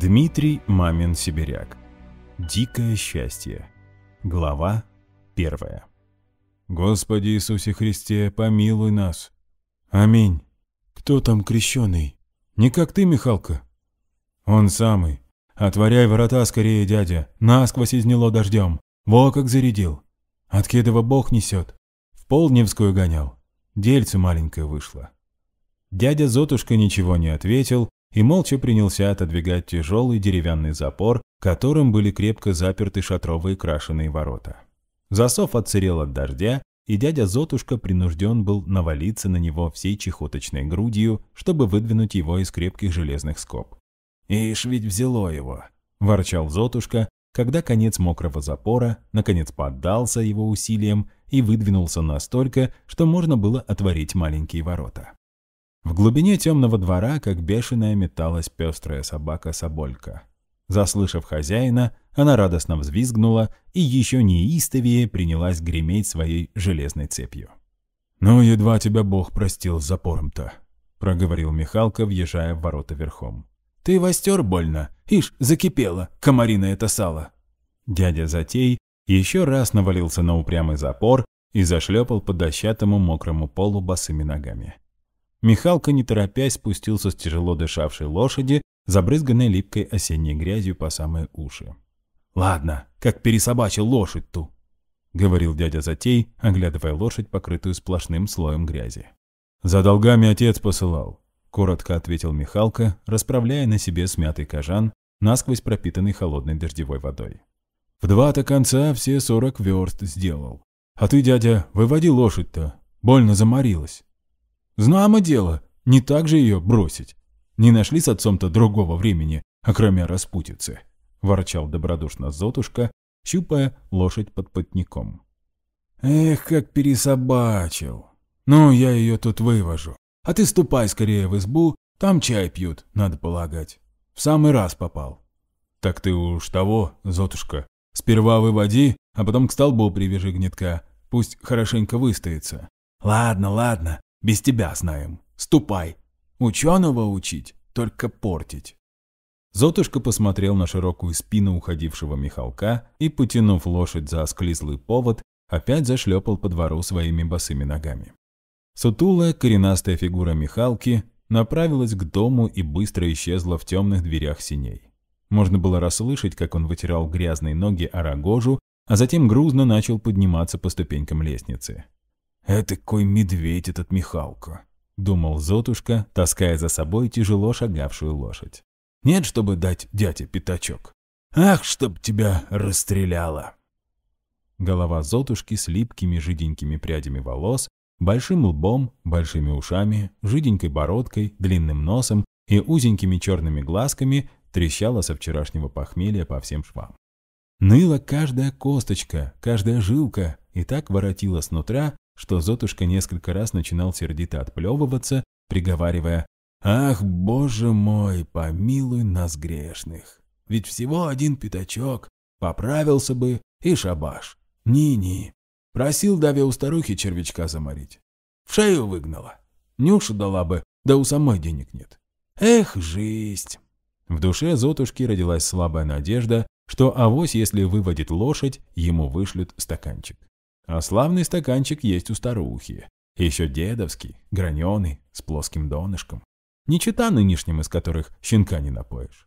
Дмитрий Мамин-Сибиряк. Дикое счастье. Глава первая. Господи Иисусе Христе, помилуй нас. Аминь. Кто там крещеный? Не как ты, Михалка? Он самый. Отворяй ворота скорее, дядя. Насквозь изняло дождем. Во как зарядил. Откедова бог несет. В Полдневскую гонял. Дельце маленькое вышло. Дядя Зотушка ничего не ответил, и молча принялся отодвигать тяжелый деревянный запор, которым были крепко заперты шатровые крашеные ворота. Засов отсырел от дождя, и дядя Зотушка принужден был навалиться на него всей чехоточной грудью, чтобы выдвинуть его из крепких железных скоб. «Ишь ведь взяло его!» – ворчал Зотушка, когда конец мокрого запора наконец поддался его усилиям и выдвинулся настолько, что можно было отворить маленькие ворота. В глубине темного двора, как бешеная, металась пестрая собака-соболька. Заслышав хозяина, она радостно взвизгнула и еще неистовее принялась греметь своей железной цепью. «Ну, едва тебя Бог простил с запором-то», — проговорил Михалка, въезжая в ворота верхом. «Ты востер больно, ишь, закипело, комарина это сало». Дядя Затей еще раз навалился на упрямый запор и зашлепал по дощатому мокрому полу босыми ногами. Михалка, не торопясь, спустился с тяжело дышавшей лошади, забрызганной липкой осенней грязью по самые уши. «Ладно, как пересобачил лошадь ту!» — говорил дядя Затей, оглядывая лошадь, покрытую сплошным слоем грязи. «За долгами отец посылал», — коротко ответил Михалка, расправляя на себе смятый кожан, насквозь пропитанный холодной дождевой водой. «В два-то конца все сорок верст сделал. А ты, дядя, выводи лошадь-то, больно заморилась». Знамо ну, дело, не так же ее бросить. Не нашли с отцом-то другого времени, кроме распутицы, ворчал добродушно Зотушка, щупая лошадь под потником. Эх, как пересобачил. Ну, я ее тут вывожу. А ты ступай скорее в избу, там чай пьют, надо полагать. В самый раз попал. Так ты уж того, Зотушка, сперва выводи, а потом к столбу привяжи гнетка, пусть хорошенько выстоится. Ладно, ладно, без тебя знаем. Ступай. Ученого учить, только портить». Зотушка посмотрел на широкую спину уходившего Михалка и, потянув лошадь за осклизлый повод, опять зашлепал по двору своими босыми ногами. Сутулая, коренастая фигура Михалки направилась к дому и быстро исчезла в темных дверях синей. Можно было расслышать, как он вытирал грязные ноги о рогожу, а затем грузно начал подниматься по ступенькам лестницы. «Этакой медведь этот Михалко», — думал Зотушка, таская за собой тяжело шагавшую лошадь. «Нет, чтобы дать дяде пятачок. Ах, чтоб тебя расстреляло!» Голова Зотушки с липкими жиденькими прядями волос, большим лбом, большими ушами, жиденькой бородкой, длинным носом и узенькими черными глазками трещала со вчерашнего похмелья по всем швам. Ныла каждая косточка, каждая жилка и так воротила снутра, что Зотушка несколько раз начинал сердито отплевываться, приговаривая «Ах, боже мой, помилуй нас грешных! Ведь всего один пятачок, поправился бы и шабаш. Ни-ни!» Просил Даве у старухи червячка заморить. В шею выгнала. Нюша дала бы, да у самой денег нет. Эх, жизнь! В душе Зотушки родилась слабая надежда, что авось, если выводит лошадь, ему вышлют стаканчик. А славный стаканчик есть у старухи. Еще дедовский, граненый, с плоским донышком. Не чита нынешним, из которых щенка не напоишь.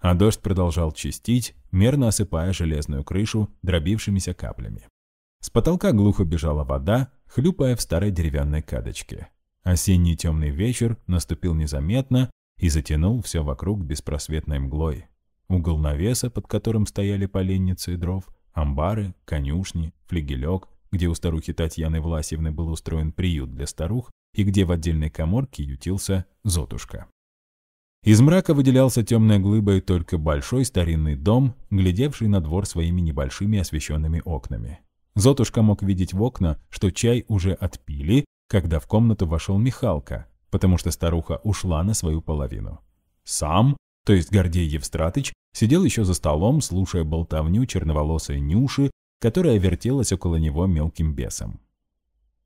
А дождь продолжал чистить, мерно осыпая железную крышу дробившимися каплями. С потолка глухо бежала вода, хлюпая в старой деревянной кадочке. Осенний темный вечер наступил незаметно и затянул все вокруг беспросветной мглой. Угол навеса, под которым стояли поленницы и дров, Амбары, конюшни, флигелек, где у старухи Татьяны Власьевны был устроен приют для старух и где в отдельной коморке ютился зотушка. Из мрака выделялся темной глыбой только большой старинный дом, глядевший на двор своими небольшими освещенными окнами. Зотушка мог видеть в окна, что чай уже отпили, когда в комнату вошел Михалка, потому что старуха ушла на свою половину. Сам то есть Гордей Евстратыч, сидел еще за столом, слушая болтовню черноволосой Нюши, которая вертелась около него мелким бесом.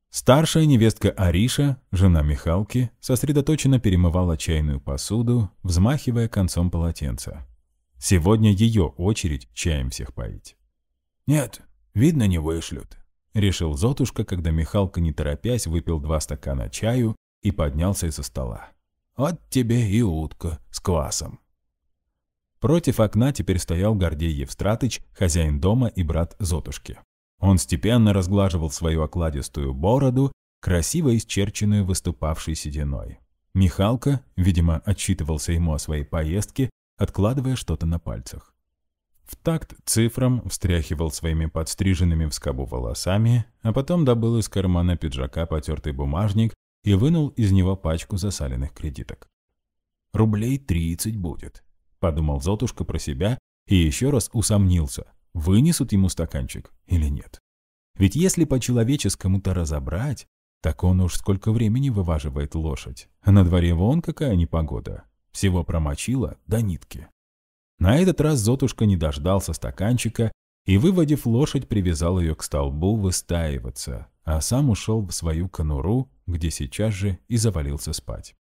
Старшая невестка Ариша, жена Михалки, сосредоточенно перемывала чайную посуду, взмахивая концом полотенца. Сегодня ее очередь чаем всех поить. «Нет, видно, не вышлют», — решил Зотушка, когда Михалка, не торопясь, выпил два стакана чаю и поднялся из-за стола. «Вот тебе и утка с квасом». Против окна теперь стоял Гордей Евстратыч, хозяин дома и брат Зотушки. Он степенно разглаживал свою окладистую бороду, красиво исчерченную выступавшей сединой. Михалка, видимо, отчитывался ему о своей поездке, откладывая что-то на пальцах. В такт цифрам встряхивал своими подстриженными в скобу волосами, а потом добыл из кармана пиджака потертый бумажник и вынул из него пачку засаленных кредиток. «Рублей тридцать будет», подумал Золтушка про себя и еще раз усомнился, вынесут ему стаканчик или нет. Ведь если по-человеческому-то разобрать, так он уж сколько времени вываживает лошадь. на дворе вон какая непогода. Всего промочила до нитки. На этот раз Зотушка не дождался стаканчика и, выводив лошадь, привязал ее к столбу выстаиваться, а сам ушел в свою конуру, где сейчас же и завалился спать.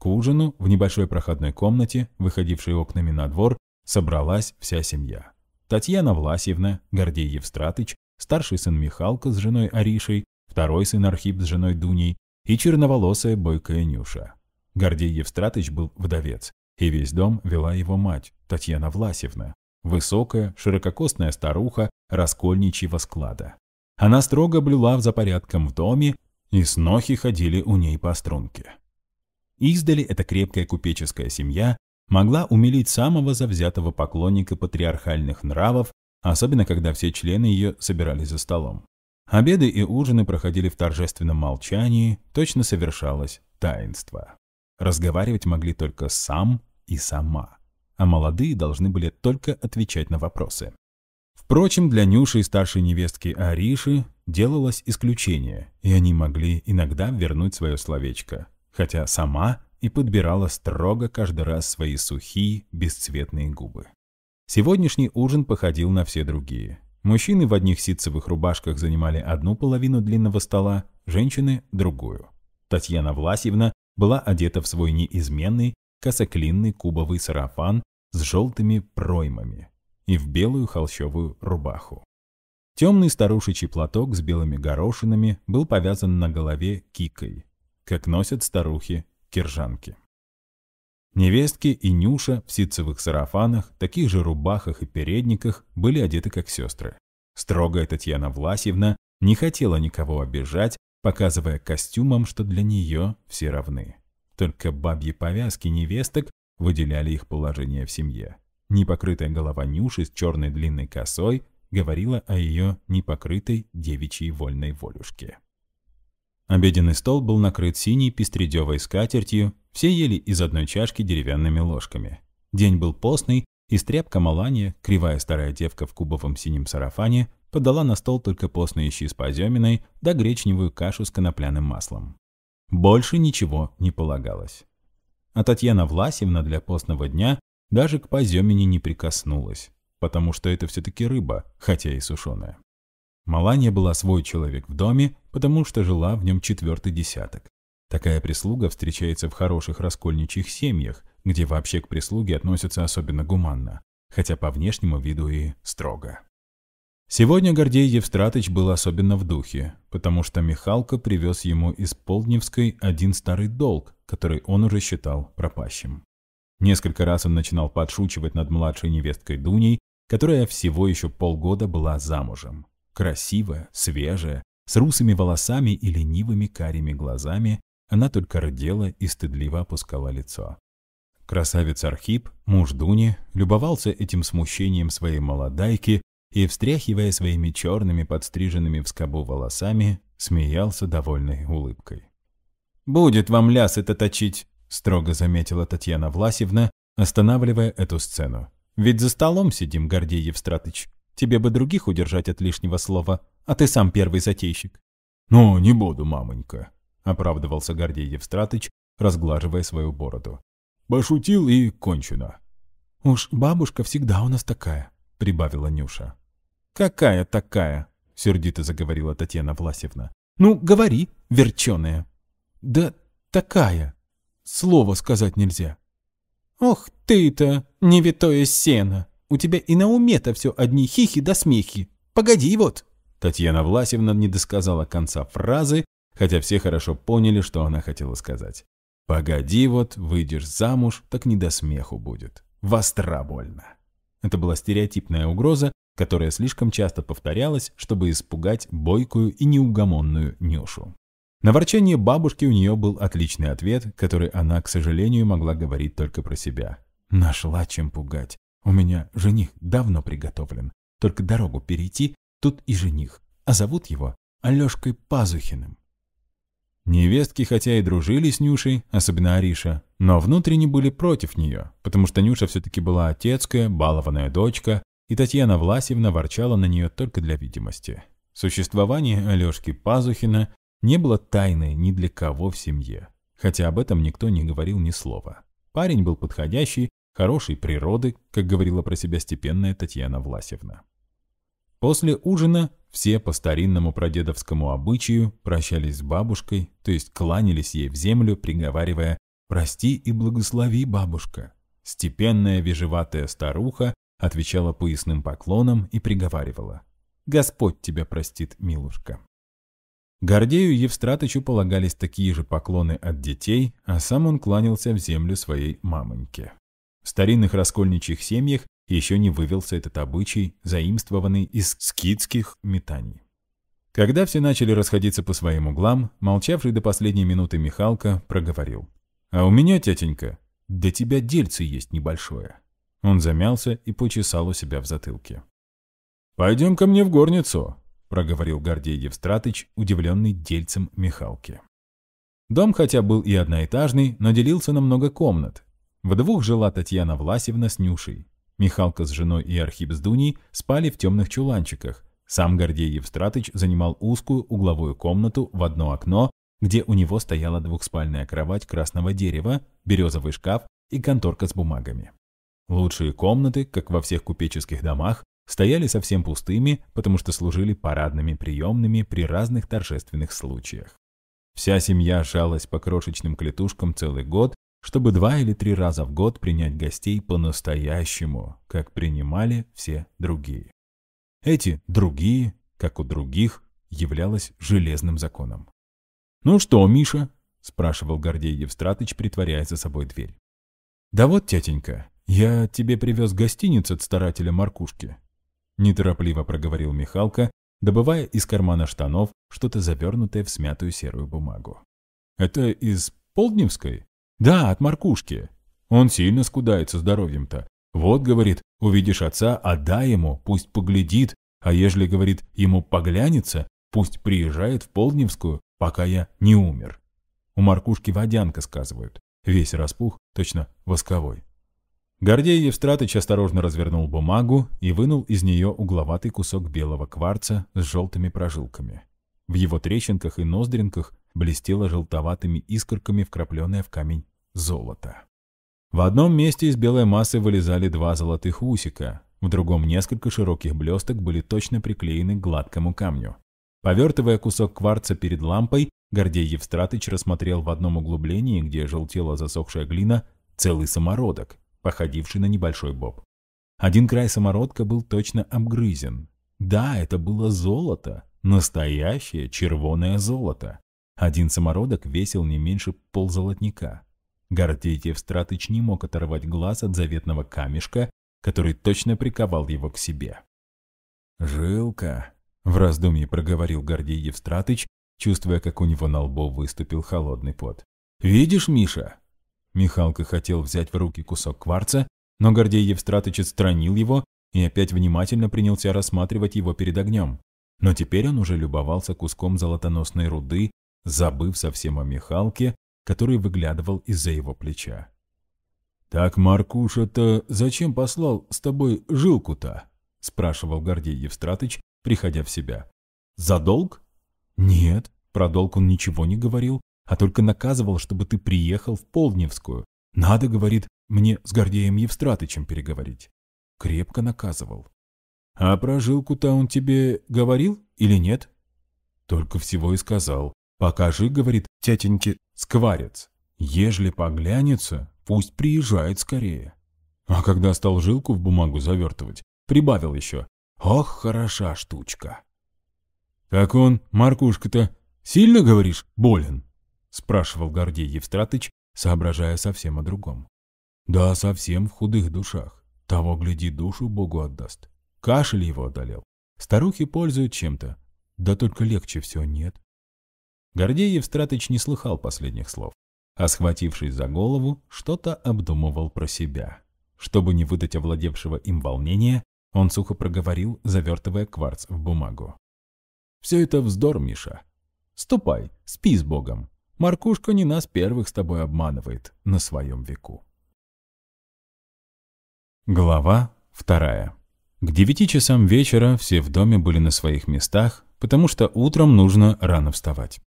К ужину в небольшой проходной комнате, выходившей окнами на двор, собралась вся семья. Татьяна Власьевна, Гордей Евстратыч, старший сын Михалка с женой Аришей, второй сын Архип с женой Дуней и черноволосая бойкая Нюша. Гордей Евстратыч был вдовец, и весь дом вела его мать, Татьяна Власьевна, высокая, ширококосная старуха раскольничьего склада. Она строго блюла за порядком в доме, и снохи ходили у ней по струнке. Издали эта крепкая купеческая семья могла умилить самого завзятого поклонника патриархальных нравов, особенно когда все члены ее собирались за столом. Обеды и ужины проходили в торжественном молчании, точно совершалось таинство. Разговаривать могли только сам и сама, а молодые должны были только отвечать на вопросы. Впрочем, для Нюши и старшей невестки Ариши делалось исключение, и они могли иногда вернуть свое словечко, хотя сама и подбирала строго каждый раз свои сухие, бесцветные губы. Сегодняшний ужин походил на все другие. Мужчины в одних ситцевых рубашках занимали одну половину длинного стола, женщины – другую. Татьяна Власьевна была одета в свой неизменный, косоклинный кубовый сарафан с желтыми проймами и в белую холщовую рубаху. Темный старушечий платок с белыми горошинами был повязан на голове кикой – как носят старухи-киржанки. Невестки и Нюша в ситцевых сарафанах, таких же рубахах и передниках были одеты как сестры. Строгая Татьяна Власьевна не хотела никого обижать, показывая костюмам, что для нее все равны. Только бабьи повязки невесток выделяли их положение в семье. Непокрытая голова Нюши с черной длинной косой говорила о ее непокрытой девичьей вольной волюшке. Обеденный стол был накрыт синей пестредевой скатертью, все ели из одной чашки деревянными ложками. День был постный, и стряпка Маланья, кривая старая девка в кубовом синем сарафане, подала на стол только постные щи с поземиной да гречневую кашу с конопляным маслом. Больше ничего не полагалось. А Татьяна Власьевна для постного дня даже к поземине не прикоснулась, потому что это все-таки рыба, хотя и сушеная. Маланья была свой человек в доме, потому что жила в нем четвертый десяток. Такая прислуга встречается в хороших раскольничьих семьях, где вообще к прислуге относятся особенно гуманно, хотя по внешнему виду и строго. Сегодня Гордей Евстратыч был особенно в духе, потому что Михалка привез ему из Полдневской один старый долг, который он уже считал пропащим. Несколько раз он начинал подшучивать над младшей невесткой Дуней, которая всего еще полгода была замужем. Красивая, свежая, с русыми волосами и ленивыми карими глазами, она только рдела и стыдливо опускала лицо. Красавец Архип, муж Дуни, любовался этим смущением своей молодайки и, встряхивая своими черными подстриженными в скобу волосами, смеялся довольной улыбкой. «Будет вам ляс это точить!» – строго заметила Татьяна Власевна, останавливая эту сцену. «Ведь за столом сидим, Гордей Евстратыч. Тебе бы других удержать от лишнего слова, а ты сам первый затейщик». «Ну, не буду, мамонька», — оправдывался Гордей Евстратыч, разглаживая свою бороду. «Пошутил и кончено». «Уж бабушка всегда у нас такая», — прибавила Нюша. «Какая такая?» — сердито заговорила Татьяна Власевна. «Ну, говори, верченая». «Да такая. Слово сказать нельзя». «Ох ты-то, невитое сено!» У тебя и на уме-то все одни хихи да смехи. Погоди вот!» Татьяна Власевна не досказала конца фразы, хотя все хорошо поняли, что она хотела сказать. «Погоди вот, выйдешь замуж, так не до смеху будет. Востра больно». Это была стереотипная угроза, которая слишком часто повторялась, чтобы испугать бойкую и неугомонную Нюшу. На ворчание бабушки у нее был отличный ответ, который она, к сожалению, могла говорить только про себя. «Нашла чем пугать. У меня жених давно приготовлен, только дорогу перейти, тут и жених, а зовут его Алешкой Пазухиным. Невестки хотя и дружили с Нюшей, особенно Ариша, но внутренне были против нее, потому что Нюша все-таки была отецкая, балованная дочка, и Татьяна Власьевна ворчала на нее только для видимости. Существование Алешки Пазухина не было тайной ни для кого в семье, хотя об этом никто не говорил ни слова. Парень был подходящий, хорошей природы, как говорила про себя степенная Татьяна Власевна. После ужина все по старинному прадедовскому обычаю прощались с бабушкой, то есть кланялись ей в землю, приговаривая «Прости и благослови, бабушка». Степенная вежеватая старуха отвечала поясным поклоном и приговаривала «Господь тебя простит, милушка». Гордею Евстратычу полагались такие же поклоны от детей, а сам он кланялся в землю своей мамоньке. В старинных раскольничьих семьях еще не вывелся этот обычай, заимствованный из скидских метаний. Когда все начали расходиться по своим углам, молчавший до последней минуты Михалка проговорил. «А у меня, тетенька, для тебя дельце есть небольшое». Он замялся и почесал у себя в затылке. «Пойдем ко мне в горницу», — проговорил Гордей Евстратыч, удивленный дельцем Михалки. Дом хотя был и одноэтажный, но делился на много комнат, в двух жила Татьяна Власевна с Нюшей. Михалка с женой и Архип с Дуней спали в темных чуланчиках. Сам Гордей Евстратыч занимал узкую угловую комнату в одно окно, где у него стояла двухспальная кровать красного дерева, березовый шкаф и конторка с бумагами. Лучшие комнаты, как во всех купеческих домах, стояли совсем пустыми, потому что служили парадными приемными при разных торжественных случаях. Вся семья жалась по крошечным клетушкам целый год, чтобы два или три раза в год принять гостей по-настоящему, как принимали все другие. Эти «другие», как у других, являлось железным законом. «Ну что, Миша?» – спрашивал Гордей Евстратыч, притворяя за собой дверь. «Да вот, тетенька, я тебе привез гостиницу от старателя Маркушки», – неторопливо проговорил Михалка, добывая из кармана штанов что-то завернутое в смятую серую бумагу. «Это из Полдневской?» Да, от Маркушки. Он сильно скудается здоровьем-то. Вот, говорит, увидишь отца, отдай ему, пусть поглядит, а ежели, говорит, ему поглянется, пусть приезжает в Полдневскую, пока я не умер. У Маркушки водянка, сказывают. Весь распух, точно восковой. Гордей Евстратыч осторожно развернул бумагу и вынул из нее угловатый кусок белого кварца с желтыми прожилками. В его трещинках и ноздринках блестело желтоватыми искорками вкрапленная в камень золото. В одном месте из белой массы вылезали два золотых усика, в другом несколько широких блесток были точно приклеены к гладкому камню. Повертывая кусок кварца перед лампой, Гордей Евстратыч рассмотрел в одном углублении, где желтела засохшая глина, целый самородок, походивший на небольшой боб. Один край самородка был точно обгрызен. Да, это было золото, настоящее червоное золото. Один самородок весил не меньше ползолотника. Гордеев Стратыч не мог оторвать глаз от заветного камешка, который точно приковал его к себе. «Жилка», — в раздумье проговорил Гордеев Стратыч, чувствуя, как у него на лбу выступил холодный пот. «Видишь, Миша?» Михалка хотел взять в руки кусок кварца, но Гордеев Стратыч отстранил его и опять внимательно принялся рассматривать его перед огнем. Но теперь он уже любовался куском золотоносной руды, забыв совсем о Михалке который выглядывал из-за его плеча. «Так Маркуша-то зачем послал с тобой жилку-то?» – спрашивал Гордей Евстратыч, приходя в себя. «За долг?» «Нет, про долг он ничего не говорил, а только наказывал, чтобы ты приехал в Полдневскую. Надо, — говорит, — мне с Гордеем Евстратычем переговорить». Крепко наказывал. «А про жилку-то он тебе говорил или нет?» «Только всего и сказал. Покажи, говорит тятеньке, скварец. Ежели поглянется, пусть приезжает скорее. А когда стал жилку в бумагу завертывать, прибавил еще. Ох, хороша штучка. Как он, Маркушка-то, сильно, говоришь, болен? Спрашивал Гордей Евстратыч, соображая совсем о другом. Да, совсем в худых душах. Того, гляди, душу Богу отдаст. Кашель его одолел. Старухи пользуют чем-то. Да только легче все нет. Гордеев Евстратыч не слыхал последних слов, а, схватившись за голову, что-то обдумывал про себя. Чтобы не выдать овладевшего им волнения, он сухо проговорил, завертывая кварц в бумагу. «Все это вздор, Миша. Ступай, спи с Богом. Маркушка не нас первых с тобой обманывает на своем веку». Глава вторая. К девяти часам вечера все в доме были на своих местах, потому что утром нужно рано вставать.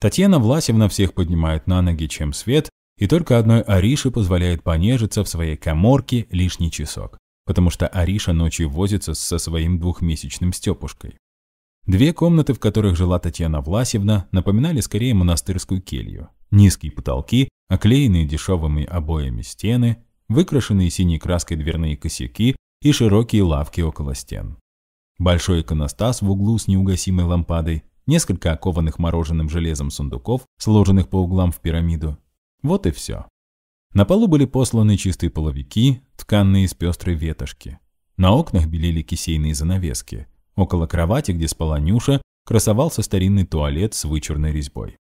Татьяна Власевна всех поднимает на ноги, чем свет, и только одной Арише позволяет понежиться в своей коморке лишний часок, потому что Ариша ночью возится со своим двухмесячным Степушкой. Две комнаты, в которых жила Татьяна Власевна, напоминали скорее монастырскую келью. Низкие потолки, оклеенные дешевыми обоями стены, выкрашенные синей краской дверные косяки и широкие лавки около стен. Большой иконостас в углу с неугасимой лампадой несколько окованных мороженым железом сундуков, сложенных по углам в пирамиду. Вот и все. На полу были посланы чистые половики, тканные из пестрой ветошки. На окнах белели кисейные занавески. Около кровати, где спала Нюша, красовался старинный туалет с вычурной резьбой.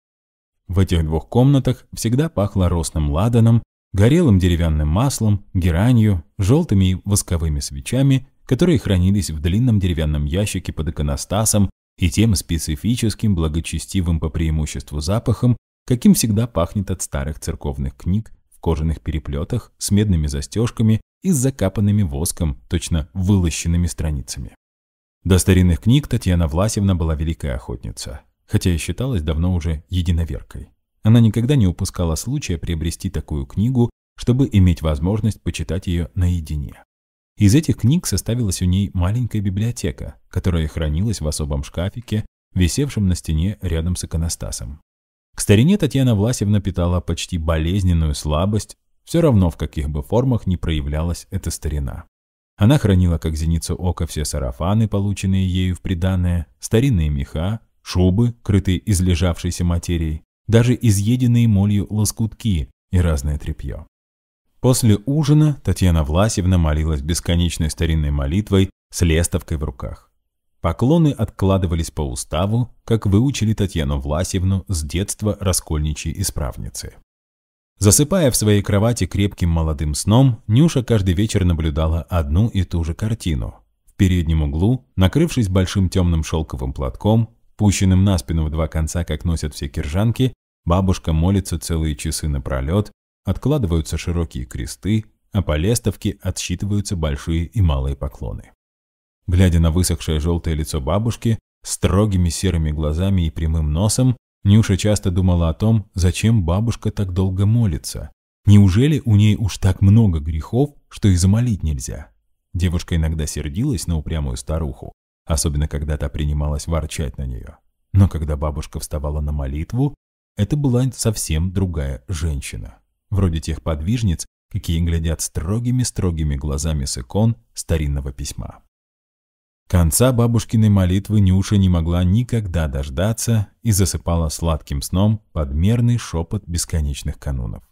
В этих двух комнатах всегда пахло росным ладаном, горелым деревянным маслом, геранью, желтыми восковыми свечами, которые хранились в длинном деревянном ящике под иконостасом и тем специфическим, благочестивым по преимуществу запахом, каким всегда пахнет от старых церковных книг в кожаных переплетах с медными застежками и с закапанными воском, точно вылощенными страницами. До старинных книг Татьяна Власевна была великая охотница, хотя и считалась давно уже единоверкой. Она никогда не упускала случая приобрести такую книгу, чтобы иметь возможность почитать ее наедине. Из этих книг составилась у ней маленькая библиотека, которая хранилась в особом шкафике, висевшем на стене рядом с иконостасом. К старине Татьяна Власевна питала почти болезненную слабость, все равно в каких бы формах не проявлялась эта старина. Она хранила как зеницу ока все сарафаны, полученные ею в приданое, старинные меха, шубы, крытые из лежавшейся материи, даже изъеденные молью лоскутки и разное тряпье. После ужина Татьяна Власьевна молилась бесконечной старинной молитвой с лестовкой в руках. Поклоны откладывались по уставу, как выучили Татьяну Власьевну с детства раскольничьей исправницы. Засыпая в своей кровати крепким молодым сном, Нюша каждый вечер наблюдала одну и ту же картину. В переднем углу, накрывшись большим темным шелковым платком, пущенным на спину в два конца, как носят все киржанки, бабушка молится целые часы напролет, откладываются широкие кресты, а по лестовке отсчитываются большие и малые поклоны. Глядя на высохшее желтое лицо бабушки, строгими серыми глазами и прямым носом, Нюша часто думала о том, зачем бабушка так долго молится. Неужели у ней уж так много грехов, что и замолить нельзя? Девушка иногда сердилась на упрямую старуху, особенно когда та принималась ворчать на нее. Но когда бабушка вставала на молитву, это была совсем другая женщина вроде тех подвижниц, какие глядят строгими-строгими глазами с икон старинного письма. Конца бабушкиной молитвы Нюша не могла никогда дождаться и засыпала сладким сном подмерный шепот бесконечных канунов.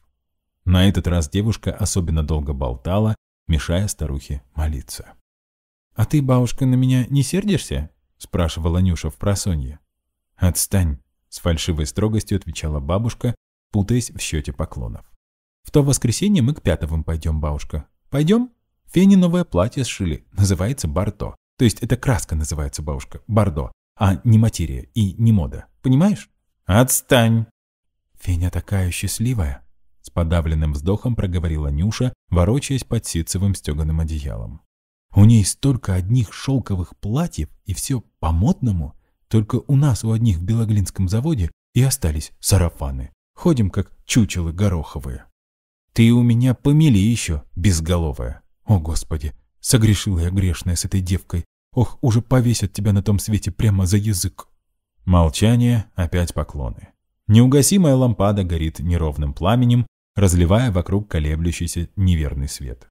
На этот раз девушка особенно долго болтала, мешая старухе молиться. «А ты, бабушка, на меня не сердишься?» – спрашивала Нюша в просонье. «Отстань!» – с фальшивой строгостью отвечала бабушка, путаясь в счете поклонов. В то воскресенье мы к Пятовым пойдем, бабушка. Пойдем? Фене новое платье сшили, называется Барто. То есть это краска называется, бабушка, бардо, а не материя и не мода. Понимаешь? Отстань! Феня такая счастливая. С подавленным вздохом проговорила Нюша, ворочаясь под ситцевым стеганым одеялом. У ней столько одних шелковых платьев, и все по-модному. Только у нас у одних в Белоглинском заводе и остались сарафаны. Ходим как чучелы гороховые. Ты у меня помили еще, безголовая. О, Господи, согрешила я грешная с этой девкой. Ох, уже повесят тебя на том свете прямо за язык. Молчание, опять поклоны. Неугасимая лампада горит неровным пламенем, разливая вокруг колеблющийся неверный свет.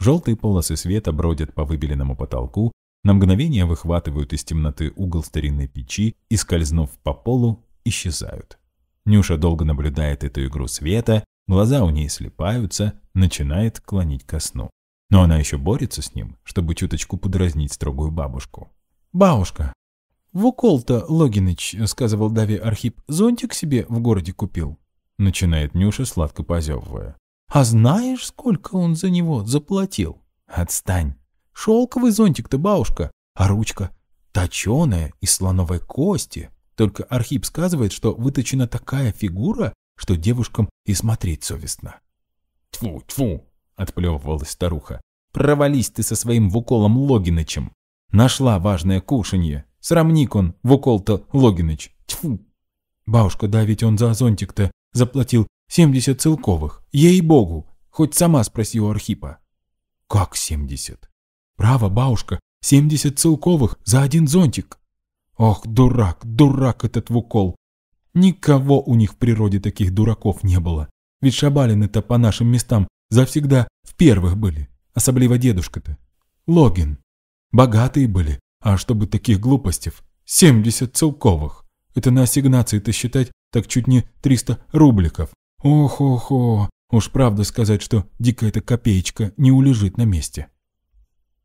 Желтые полосы света бродят по выбеленному потолку, на мгновение выхватывают из темноты угол старинной печи и, скользнув по полу, исчезают. Нюша долго наблюдает эту игру света, Глаза у ней слепаются, начинает клонить ко сну. Но она еще борется с ним, чтобы чуточку подразнить строгую бабушку. «Бабушка, в укол-то, Логиныч, э, — сказывал Дави Архип, — зонтик себе в городе купил», — начинает Нюша, сладко позевывая. «А знаешь, сколько он за него заплатил?» «Отстань! Шелковый зонтик-то, бабушка, а ручка точеная из слоновой кости. Только Архип сказывает, что выточена такая фигура, что девушкам и смотреть совестно. Тфу, тфу, отплевывалась старуха. «Провались ты со своим Вуколом Логинычем! Нашла важное кушанье! Срамник он, Вукол-то Логиныч! Тьфу!» «Бабушка, да ведь он за зонтик-то заплатил 70 целковых! Ей-богу! Хоть сама спроси у Архипа!» «Как 70?» «Право, бабушка, 70 целковых за один зонтик!» «Ох, дурак, дурак этот Вукол! Никого у них в природе таких дураков не было. Ведь шабалины-то по нашим местам завсегда в первых были, особливо дедушка-то. Логин. Богатые были, а чтобы таких глупостей, 70 целковых. Это на ассигнации-то считать так чуть не 300 рубликов. Ох-охо, уж правда сказать, что дикая эта копеечка не улежит на месте.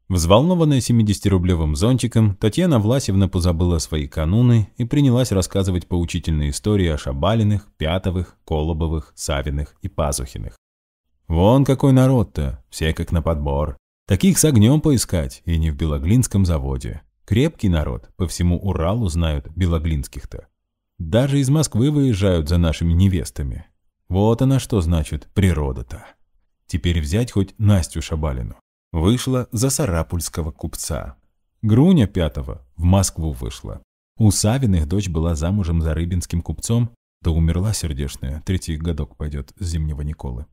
Взволнованная 70-рублевым зонтиком, Татьяна Власевна позабыла свои кануны и принялась рассказывать поучительные истории о Шабалиных, Пятовых, Колобовых, Савиных и Пазухиных. «Вон какой народ-то, все как на подбор. Таких с огнем поискать, и не в Белоглинском заводе. Крепкий народ, по всему Уралу знают белоглинских-то. Даже из Москвы выезжают за нашими невестами. Вот она что значит природа-то. Теперь взять хоть Настю Шабалину. Вышла за сарапульского купца. Груня пятого в Москву вышла. У Савиных дочь была замужем за рыбинским купцом, да умерла сердечная, третий годок пойдет с зимнего Николы.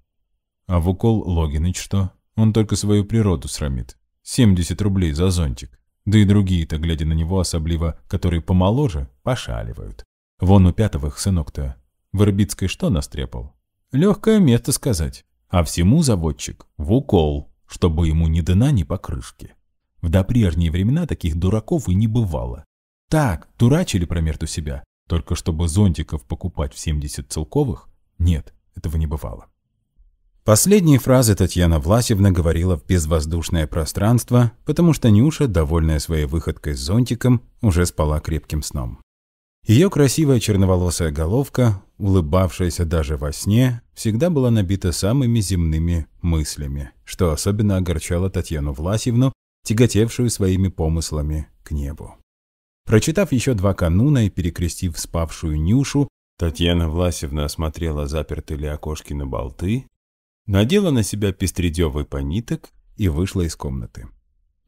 А в укол Логиныч что? Он только свою природу срамит. 70 рублей за зонтик. Да и другие-то, глядя на него, особливо, которые помоложе, пошаливают. Вон у пятовых сынок-то. Вербицкой что настрепал? Легкое место сказать. А всему заводчик в укол чтобы ему ни дына ни покрышки. В допрежние времена таких дураков и не бывало. Так, дурачили промерту себя, только чтобы зонтиков покупать в 70 целковых? Нет, этого не бывало. Последние фразы Татьяна Власевна говорила в безвоздушное пространство, потому что Нюша, довольная своей выходкой с зонтиком, уже спала крепким сном. Ее красивая черноволосая головка, улыбавшаяся даже во сне, всегда была набита самыми земными мыслями, что особенно огорчало Татьяну Власьевну, тяготевшую своими помыслами к небу. Прочитав еще два кануна и перекрестив спавшую Нюшу, Татьяна Власьевна осмотрела запертые ли окошки на болты, надела на себя пестредевый пониток и вышла из комнаты.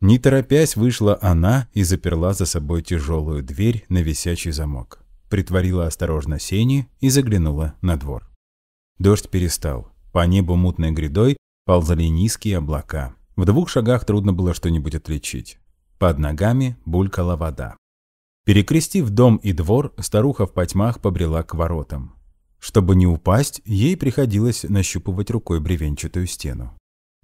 Не торопясь вышла она и заперла за собой тяжелую дверь на висячий замок. Притворила осторожно сени и заглянула на двор. Дождь перестал. По небу мутной грядой ползали низкие облака. В двух шагах трудно было что-нибудь отличить. Под ногами булькала вода. Перекрестив дом и двор, старуха в потьмах побрела к воротам. Чтобы не упасть, ей приходилось нащупывать рукой бревенчатую стену.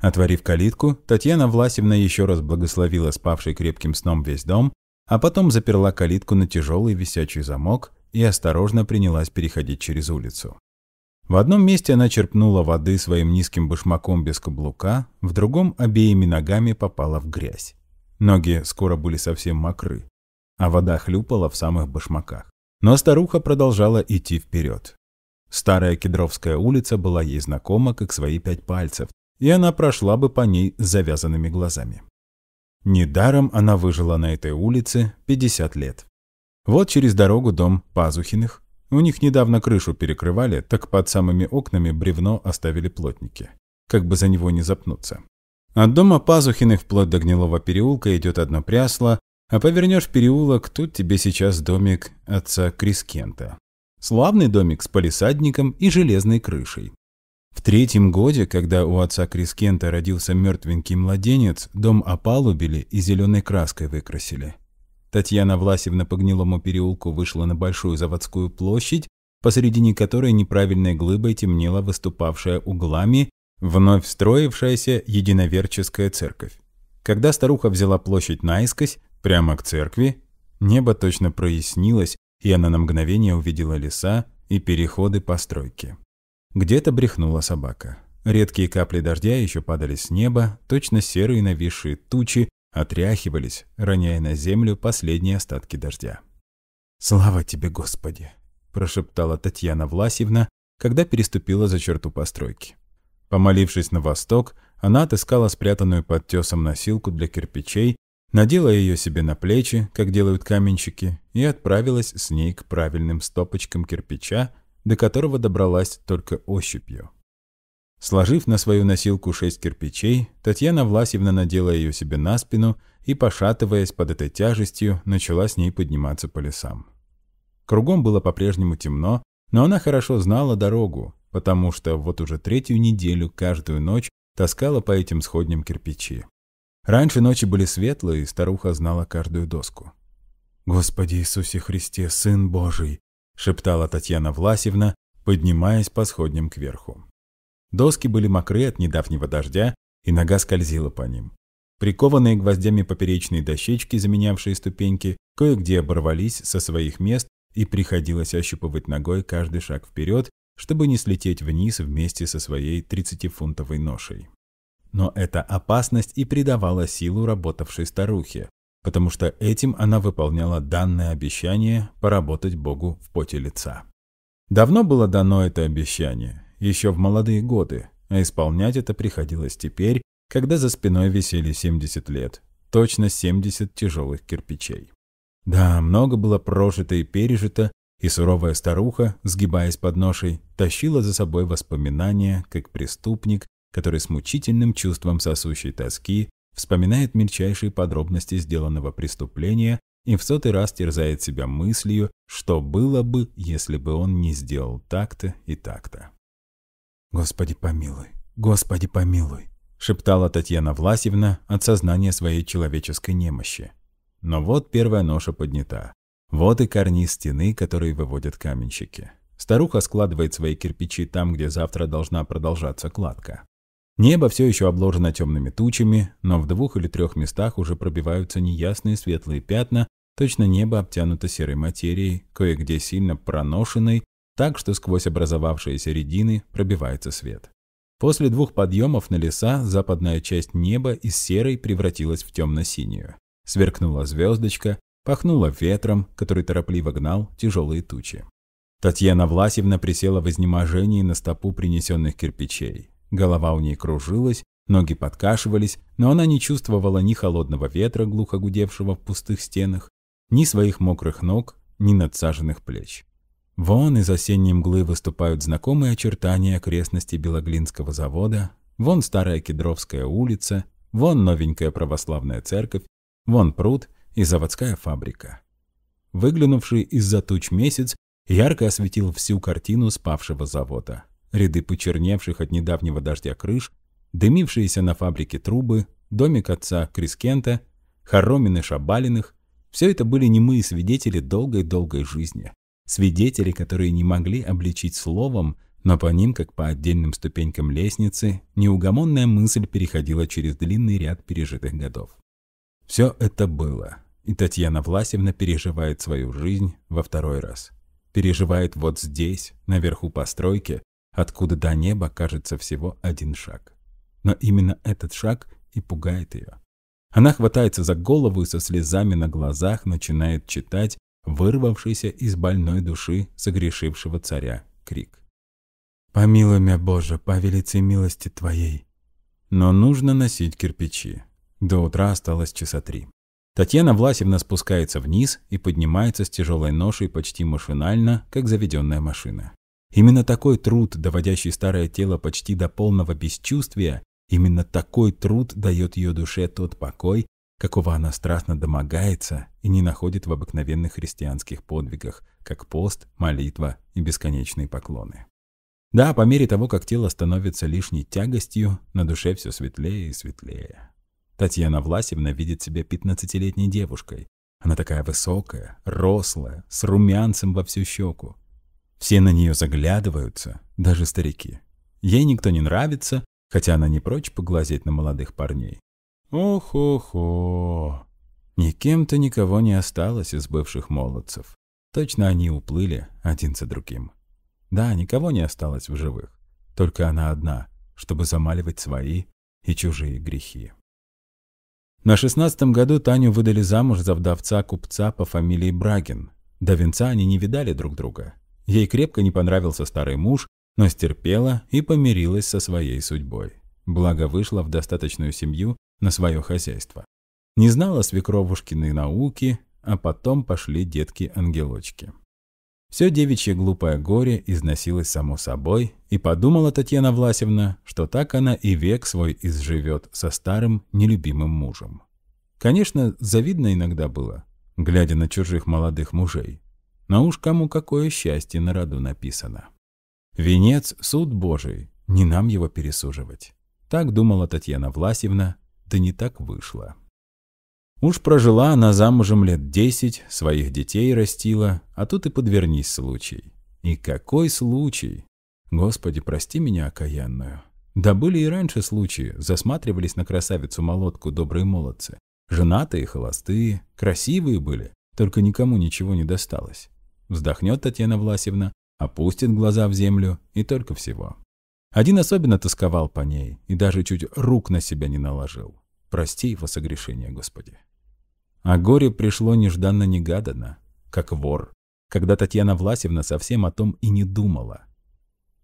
Отворив калитку, Татьяна Власевна еще раз благословила спавший крепким сном весь дом, а потом заперла калитку на тяжелый висячий замок и осторожно принялась переходить через улицу. В одном месте она черпнула воды своим низким башмаком без каблука, в другом обеими ногами попала в грязь. Ноги скоро были совсем мокры, а вода хлюпала в самых башмаках. Но старуха продолжала идти вперед. Старая Кедровская улица была ей знакома как свои пять пальцев, и она прошла бы по ней с завязанными глазами. Недаром она выжила на этой улице 50 лет. Вот через дорогу дом Пазухиных. У них недавно крышу перекрывали, так под самыми окнами бревно оставили плотники. Как бы за него не запнуться. От дома Пазухиных вплоть до гнилого переулка идет одно прясло, а повернешь переулок, тут тебе сейчас домик отца Крискента. Славный домик с палисадником и железной крышей. В третьем годе, когда у отца Крискента родился мертвенький младенец, дом опалубили и зеленой краской выкрасили. Татьяна Власевна по гнилому переулку вышла на большую заводскую площадь, посредине которой неправильной глыбой темнела выступавшая углами, вновь строившаяся единоверческая церковь. Когда старуха взяла площадь наискось, прямо к церкви, небо точно прояснилось, и она на мгновение увидела леса и переходы постройки. Где-то брехнула собака. Редкие капли дождя еще падали с неба, точно серые нависшие тучи отряхивались, роняя на землю последние остатки дождя. «Слава тебе, Господи!» – прошептала Татьяна Власьевна, когда переступила за черту постройки. Помолившись на восток, она отыскала спрятанную под тесом носилку для кирпичей, надела ее себе на плечи, как делают каменщики, и отправилась с ней к правильным стопочкам кирпича, до которого добралась только ощупью. Сложив на свою носилку шесть кирпичей, Татьяна Власьевна надела ее себе на спину и, пошатываясь под этой тяжестью, начала с ней подниматься по лесам. Кругом было по-прежнему темно, но она хорошо знала дорогу, потому что вот уже третью неделю каждую ночь таскала по этим сходням кирпичи. Раньше ночи были светлые, и старуха знала каждую доску. «Господи Иисусе Христе, Сын Божий!» шептала Татьяна Власевна, поднимаясь по сходням кверху. Доски были мокры от недавнего дождя, и нога скользила по ним. Прикованные гвоздями поперечные дощечки, заменявшие ступеньки, кое-где оборвались со своих мест, и приходилось ощупывать ногой каждый шаг вперед, чтобы не слететь вниз вместе со своей 30-фунтовой ношей. Но эта опасность и придавала силу работавшей старухе, потому что этим она выполняла данное обещание поработать Богу в поте лица. Давно было дано это обещание, еще в молодые годы, а исполнять это приходилось теперь, когда за спиной висели 70 лет, точно 70 тяжелых кирпичей. Да, много было прожито и пережито, и суровая старуха, сгибаясь под ношей, тащила за собой воспоминания, как преступник, который с мучительным чувством сосущей тоски вспоминает мельчайшие подробности сделанного преступления и в сотый раз терзает себя мыслью, что было бы, если бы он не сделал так-то и так-то. «Господи помилуй! Господи помилуй!» – шептала Татьяна Власьевна от сознания своей человеческой немощи. Но вот первая ноша поднята. Вот и корни стены, которые выводят каменщики. Старуха складывает свои кирпичи там, где завтра должна продолжаться кладка. Небо все еще обложено темными тучами, но в двух или трех местах уже пробиваются неясные светлые пятна, точно небо обтянуто серой материей, кое-где сильно проношенной, так что сквозь образовавшиеся редины пробивается свет. После двух подъемов на леса западная часть неба из серой превратилась в темно-синюю. Сверкнула звездочка, пахнула ветром, который торопливо гнал тяжелые тучи. Татьяна Власьевна присела в изнеможении на стопу принесенных кирпичей. Голова у ней кружилась, ноги подкашивались, но она не чувствовала ни холодного ветра, глухо гудевшего в пустых стенах, ни своих мокрых ног, ни надсаженных плеч. Вон из осенней мглы выступают знакомые очертания окрестности Белоглинского завода, вон старая Кедровская улица, вон новенькая православная церковь, вон пруд и заводская фабрика. Выглянувший из-за туч месяц ярко осветил всю картину спавшего завода ряды почерневших от недавнего дождя крыш, дымившиеся на фабрике трубы, домик отца Крискента, хоромины Шабалиных – все это были немые свидетели долгой-долгой жизни. Свидетели, которые не могли обличить словом, но по ним, как по отдельным ступенькам лестницы, неугомонная мысль переходила через длинный ряд пережитых годов. Все это было, и Татьяна Власевна переживает свою жизнь во второй раз. Переживает вот здесь, наверху постройки, откуда до неба кажется всего один шаг. Но именно этот шаг и пугает ее. Она хватается за голову и со слезами на глазах начинает читать вырвавшийся из больной души согрешившего царя крик. «Помилуй меня, Боже, по велице милости Твоей!» Но нужно носить кирпичи. До утра осталось часа три. Татьяна Власевна спускается вниз и поднимается с тяжелой ношей почти машинально, как заведенная машина. Именно такой труд, доводящий старое тело почти до полного бесчувствия, именно такой труд дает ее душе тот покой, какого она страстно домогается и не находит в обыкновенных христианских подвигах, как пост, молитва и бесконечные поклоны. Да, по мере того, как тело становится лишней тягостью, на душе все светлее и светлее. Татьяна Власевна видит себя 15-летней девушкой. Она такая высокая, рослая, с румянцем во всю щеку. Все на нее заглядываются, даже старики. Ей никто не нравится, хотя она не прочь поглазеть на молодых парней. Ох-ох-ох! Никем-то никого не осталось из бывших молодцев. Точно они уплыли один за другим. Да, никого не осталось в живых. Только она одна, чтобы замаливать свои и чужие грехи. На шестнадцатом году Таню выдали замуж за вдовца-купца по фамилии Брагин. До венца они не видали друг друга. Ей крепко не понравился старый муж, но стерпела и помирилась со своей судьбой. Благо вышла в достаточную семью на свое хозяйство. Не знала свекровушкины науки, а потом пошли детки-ангелочки. Все девичье глупое горе износилось само собой, и подумала Татьяна Власевна, что так она и век свой изживет со старым нелюбимым мужем. Конечно, завидно иногда было, глядя на чужих молодых мужей. Но уж кому какое счастье на роду написано. Венец — суд Божий, не нам его пересуживать. Так думала Татьяна Власьевна, да не так вышло. Уж прожила она замужем лет десять, своих детей растила, а тут и подвернись случай. И какой случай! Господи, прости меня, окаянную. Да были и раньше случаи, засматривались на красавицу-молодку добрые молодцы. Женатые, холостые, красивые были, только никому ничего не досталось. Вздохнет Татьяна Власевна, опустит глаза в землю и только всего. Один особенно тосковал по ней и даже чуть рук на себя не наложил. Прости его согрешение, Господи. А горе пришло нежданно-негаданно, как вор, когда Татьяна Власевна совсем о том и не думала.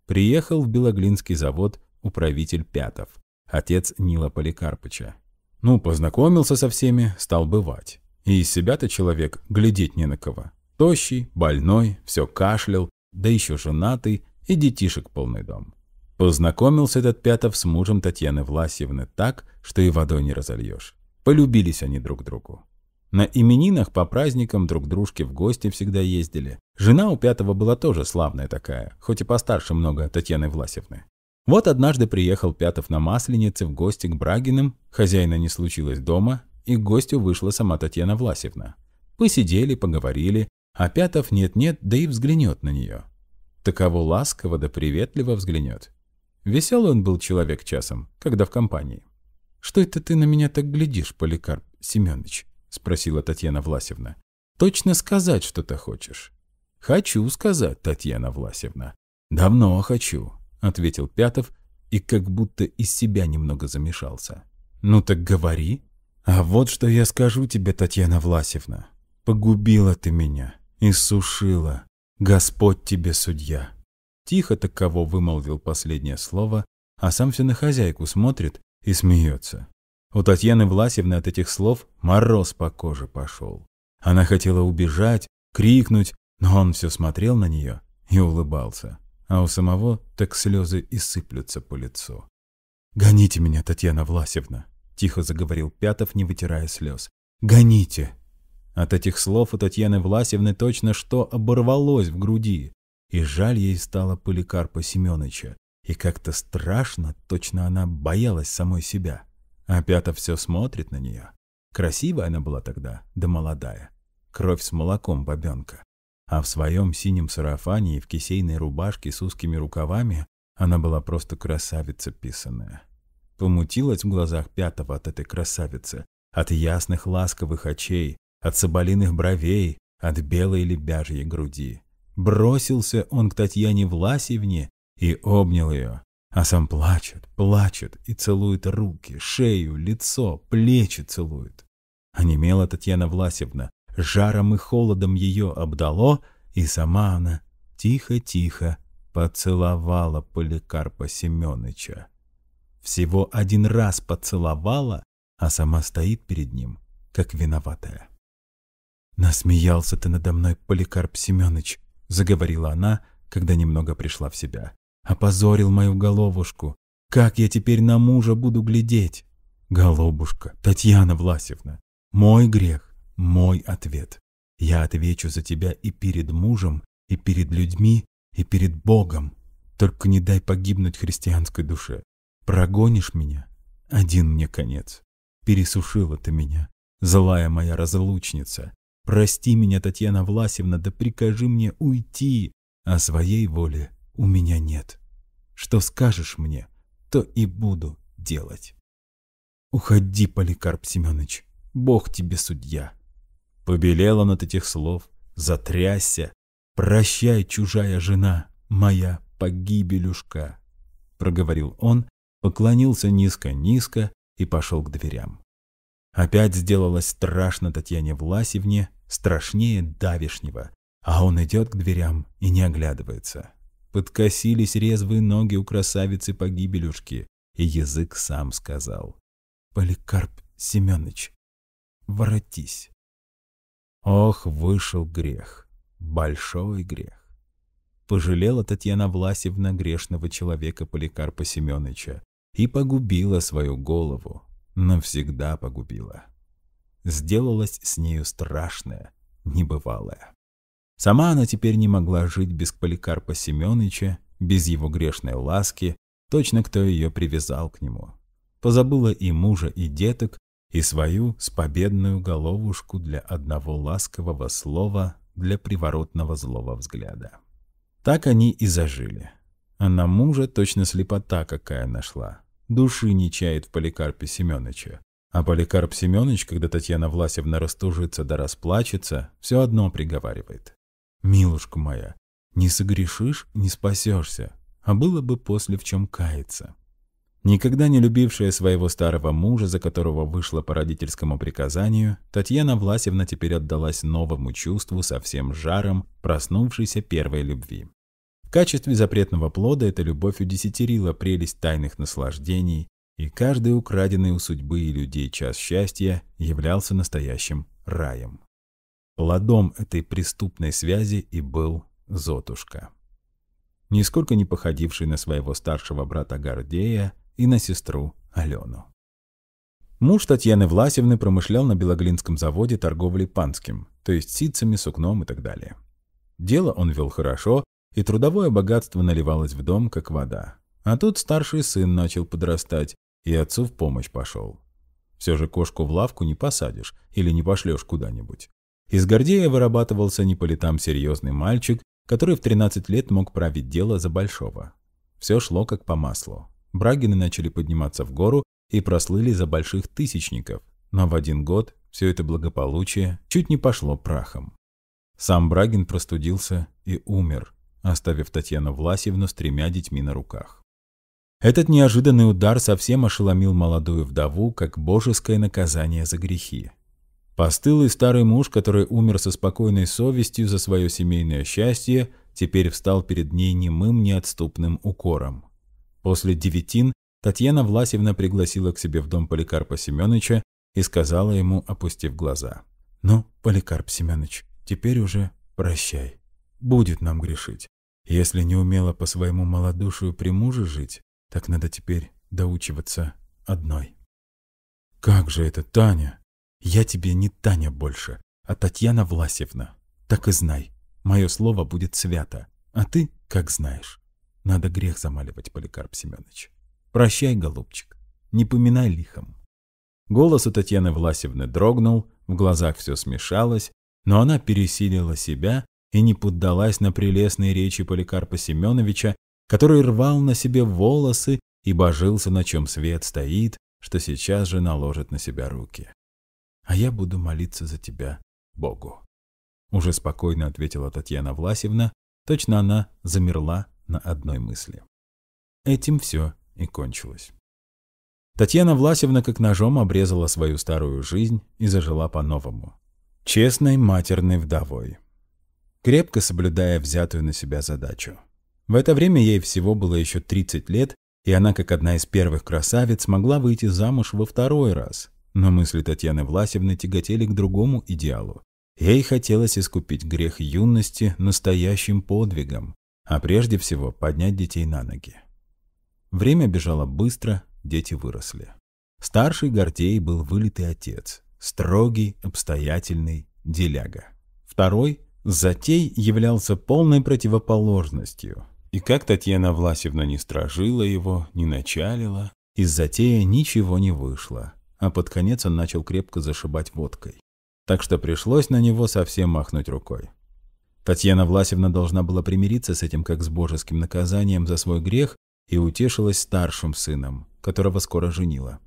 Приехал в Белоглинский завод управитель Пятов, отец Нила Поликарпыча. Ну, познакомился со всеми, стал бывать. И из себя-то человек глядеть не на кого. Тощий, больной, все кашлял, да еще женатый и детишек полный дом. Познакомился этот Пятов с мужем Татьяны Власьевны так, что и водой не разольешь. Полюбились они друг другу. На именинах по праздникам друг дружке в гости всегда ездили. Жена у Пятого была тоже славная такая, хоть и постарше много Татьяны Власевны. Вот однажды приехал Пятов на Масленице в гости к Брагиным, хозяина не случилось дома, и к гостю вышла сама Татьяна Власевна. Посидели, поговорили, а Пятов нет-нет, да и взглянет на нее. Таково ласково да приветливо взглянет. Веселый он был человек часом, когда в компании. «Что это ты на меня так глядишь, Поликарп Семенович?» — спросила Татьяна Власевна. «Точно сказать что-то хочешь?» «Хочу сказать, Татьяна Власевна. Давно хочу», — ответил Пятов и как будто из себя немного замешался. «Ну так говори». «А вот что я скажу тебе, Татьяна Власевна. Погубила ты меня иссушила. Господь тебе судья!» Тихо таково вымолвил последнее слово, а сам все на хозяйку смотрит и смеется. У Татьяны Власевны от этих слов мороз по коже пошел. Она хотела убежать, крикнуть, но он все смотрел на нее и улыбался, а у самого так слезы и сыплются по лицу. «Гоните меня, Татьяна Власевна, тихо заговорил Пятов, не вытирая слез. «Гоните! От этих слов у Татьяны Власевны точно что оборвалось в груди. И жаль ей стало Поликарпа Семёныча, И как-то страшно, точно она боялась самой себя. А все смотрит на нее. Красивая она была тогда, да молодая. Кровь с молоком бабенка. А в своем синем сарафане и в кисейной рубашке с узкими рукавами она была просто красавица писаная. Помутилась в глазах Пятого от этой красавицы, от ясных ласковых очей, от соболиных бровей, от белой лебяжьей груди. Бросился он к Татьяне Власевне и обнял ее, а сам плачет, плачет и целует руки, шею, лицо, плечи целует. Онемела Татьяна Власевна, жаром и холодом ее обдало, и сама она тихо-тихо поцеловала Поликарпа Семеныча. Всего один раз поцеловала, а сама стоит перед ним, как виноватая. «Насмеялся ты надо мной, Поликарп Семенович», — заговорила она, когда немного пришла в себя. «Опозорил мою головушку. Как я теперь на мужа буду глядеть?» «Голубушка, Татьяна Власевна, мой грех, мой ответ. Я отвечу за тебя и перед мужем, и перед людьми, и перед Богом. Только не дай погибнуть христианской душе. Прогонишь меня? Один мне конец. Пересушила ты меня, злая моя разлучница, Прости меня, Татьяна Власевна, да прикажи мне уйти, а своей воли у меня нет. Что скажешь мне, то и буду делать. Уходи, Поликарп Семенович, Бог тебе судья. Побелел он от этих слов, затрясся. Прощай, чужая жена, моя погибелюшка, проговорил он, поклонился низко-низко и пошел к дверям. Опять сделалось страшно Татьяне Власевне, страшнее давишнего. А он идет к дверям и не оглядывается. Подкосились резвые ноги у красавицы погибелюшки, и язык сам сказал. «Поликарп Семенович, воротись!» Ох, вышел грех, большой грех. Пожалела Татьяна Власевна грешного человека Поликарпа Семеновича и погубила свою голову, навсегда погубила. Сделалось с нею страшное, небывалое. Сама она теперь не могла жить без Поликарпа Семеновича, без его грешной ласки, точно кто ее привязал к нему. Позабыла и мужа, и деток, и свою спобедную головушку для одного ласкового слова, для приворотного злого взгляда. Так они и зажили. Она а мужа точно слепота какая нашла души не чает в Поликарпе Семеновиче. А Поликарп Семенович, когда Татьяна Власевна растужится да расплачется, все одно приговаривает. «Милушка моя, не согрешишь – не спасешься, а было бы после в чем каяться». Никогда не любившая своего старого мужа, за которого вышла по родительскому приказанию, Татьяна Власевна теперь отдалась новому чувству со всем жаром проснувшейся первой любви. В качестве запретного плода эта любовь удесятерила прелесть тайных наслаждений, и каждый украденный у судьбы и людей час счастья являлся настоящим раем. Плодом этой преступной связи и был Зотушка. Нисколько не походивший на своего старшего брата Гордея и на сестру Алену. Муж Татьяны Власевны промышлял на Белоглинском заводе торговлей панским, то есть ситцами, сукном и так далее. Дело он вел хорошо, и трудовое богатство наливалось в дом, как вода. А тут старший сын начал подрастать, и отцу в помощь пошел. Все же кошку в лавку не посадишь или не пошлешь куда-нибудь. Из Гордея вырабатывался не по летам серьезный мальчик, который в 13 лет мог править дело за большого. Все шло как по маслу. Брагины начали подниматься в гору и прослыли за больших тысячников, но в один год все это благополучие чуть не пошло прахом. Сам Брагин простудился и умер, оставив Татьяну Власьевну с тремя детьми на руках. Этот неожиданный удар совсем ошеломил молодую вдову, как божеское наказание за грехи. Постылый старый муж, который умер со спокойной совестью за свое семейное счастье, теперь встал перед ней немым неотступным укором. После девятин Татьяна Власьевна пригласила к себе в дом Поликарпа Семеновича и сказала ему, опустив глаза. «Ну, Поликарп Семенович, теперь уже прощай. Будет нам грешить. Если не умела по своему малодушию при муже жить, так надо теперь доучиваться одной. «Как же это, Таня? Я тебе не Таня больше, а Татьяна Власевна. Так и знай, мое слово будет свято, а ты как знаешь. Надо грех замаливать, Поликарп Семенович. Прощай, голубчик, не поминай лихом». Голос у Татьяны Власевны дрогнул, в глазах все смешалось, но она пересилила себя и не поддалась на прелестные речи Поликарпа Семеновича, который рвал на себе волосы и божился, на чем свет стоит, что сейчас же наложит на себя руки. «А я буду молиться за тебя, Богу», — уже спокойно ответила Татьяна Власевна. Точно она замерла на одной мысли. Этим все и кончилось. Татьяна Власевна как ножом обрезала свою старую жизнь и зажила по-новому. Честной матерной вдовой крепко соблюдая взятую на себя задачу. В это время ей всего было еще 30 лет, и она, как одна из первых красавиц, могла выйти замуж во второй раз. Но мысли Татьяны Власевны тяготели к другому идеалу. Ей хотелось искупить грех юности настоящим подвигом, а прежде всего поднять детей на ноги. Время бежало быстро, дети выросли. Старший Гордей был вылитый отец, строгий, обстоятельный, деляга. Второй Затей являлся полной противоположностью. И как Татьяна Власевна не стражила его, не началила, из затея ничего не вышло, а под конец он начал крепко зашибать водкой. Так что пришлось на него совсем махнуть рукой. Татьяна Власевна должна была примириться с этим как с божеским наказанием за свой грех и утешилась старшим сыном, которого скоро женила.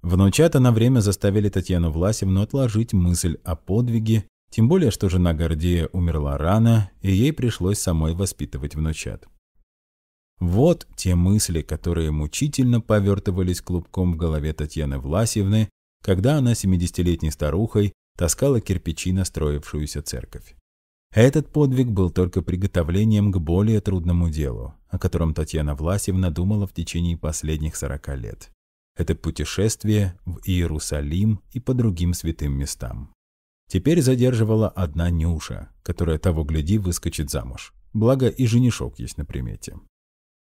Внучата на время заставили Татьяну Власевну отложить мысль о подвиге тем более, что жена Гордея умерла рано, и ей пришлось самой воспитывать внучат. Вот те мысли, которые мучительно повертывались клубком в голове Татьяны Власьевны, когда она 70-летней старухой таскала кирпичи на строившуюся церковь. Этот подвиг был только приготовлением к более трудному делу, о котором Татьяна Власьевна думала в течение последних 40 лет. Это путешествие в Иерусалим и по другим святым местам. Теперь задерживала одна Нюша, которая того гляди выскочит замуж. Благо и женишок есть на примете.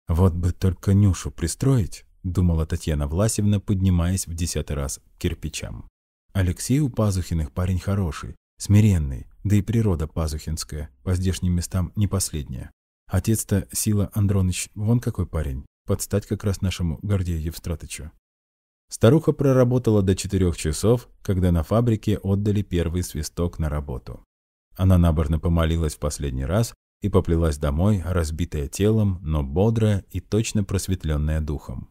«Вот бы только Нюшу пристроить», — думала Татьяна Власевна, поднимаясь в десятый раз к кирпичам. «Алексей у Пазухиных парень хороший, смиренный, да и природа пазухинская, по здешним местам не последняя. Отец-то Сила Андроныч, вон какой парень, подстать как раз нашему Гордею Евстратычу. Старуха проработала до четырех часов, когда на фабрике отдали первый свисток на работу. Она набожно помолилась в последний раз и поплелась домой, разбитая телом, но бодрая и точно просветленная духом.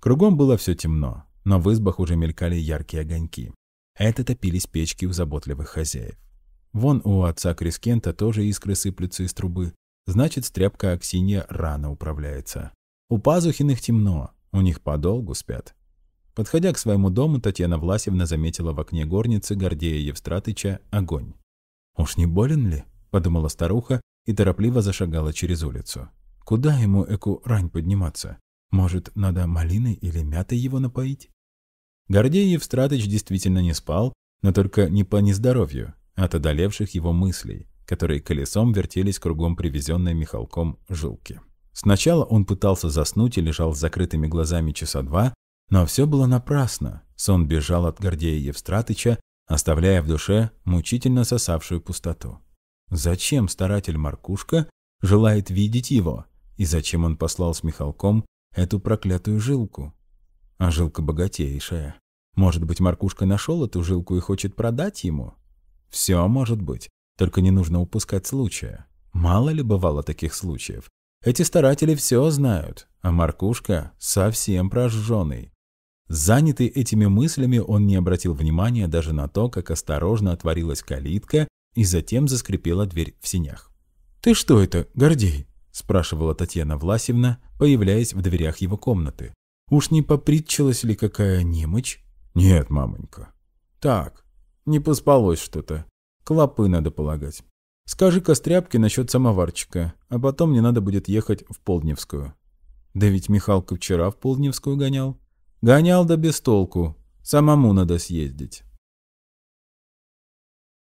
Кругом было все темно, но в избах уже мелькали яркие огоньки. Это топились печки у заботливых хозяев. Вон у отца Крискента тоже искры сыплются из трубы. Значит, стряпка Аксинья рано управляется. У Пазухиных темно, у них подолгу спят. Подходя к своему дому, Татьяна Власевна заметила в окне горницы Гордея Евстратыча огонь. «Уж не болен ли?» – подумала старуха и торопливо зашагала через улицу. «Куда ему, Эку, рань подниматься? Может, надо малиной или мятой его напоить?» Гордей Евстратыч действительно не спал, но только не по нездоровью, а от одолевших его мыслей, которые колесом вертелись кругом привезенной Михалком жилки. Сначала он пытался заснуть и лежал с закрытыми глазами часа два, но все было напрасно. Сон бежал от Гордея Евстратыча, оставляя в душе мучительно сосавшую пустоту. Зачем старатель Маркушка желает видеть его? И зачем он послал с Михалком эту проклятую жилку? А жилка богатейшая. Может быть, Маркушка нашел эту жилку и хочет продать ему? Все может быть, только не нужно упускать случая. Мало ли бывало таких случаев. Эти старатели все знают, а Маркушка совсем прожженный. Занятый этими мыслями, он не обратил внимания даже на то, как осторожно отворилась калитка и затем заскрипела дверь в синях. «Ты что это, Гордей?» – спрашивала Татьяна Власевна, появляясь в дверях его комнаты. «Уж не попритчилась ли какая немочь?» «Нет, мамонька». «Так, не поспалось что-то. Клопы, надо полагать. Скажи Костряпке насчет самоварчика, а потом мне надо будет ехать в Полдневскую». «Да ведь Михалка вчера в Полдневскую гонял». Гонял да без толку. Самому надо съездить.